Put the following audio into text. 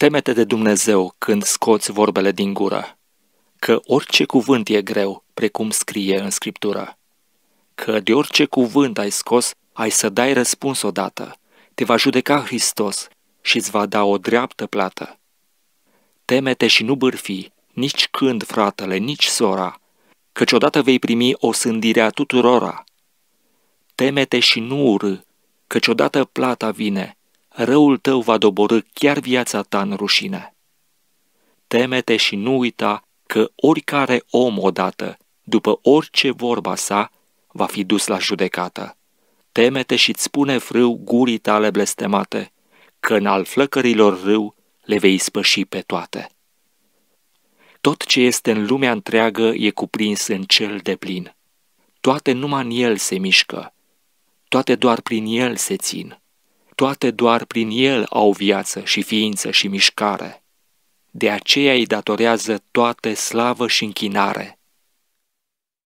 Temete de Dumnezeu când scoți vorbele din gură, că orice cuvânt e greu, precum scrie în Scriptură. Că de orice cuvânt ai scos, ai să dai răspuns odată, te va judeca Hristos și îți va da o dreaptă plată. Temete și nu bârfi, nici când fratele, nici sora, căci odată vei primi o sândire a tuturora. Temete și nu urâ, căci odată plata vine răul tău va doborâ chiar viața ta în rușine. Temete și nu uita că oricare om odată, după orice vorba sa, va fi dus la judecată. Temete și îți spune frâu gurii tale blestemate, că în al flăcărilor râu le vei spăși pe toate. Tot ce este în lumea întreagă e cuprins în cel de plin. Toate numai în el se mișcă, toate doar prin el se țin toate doar prin el au viață și ființă și mișcare. De aceea îi datorează toate slavă și închinare –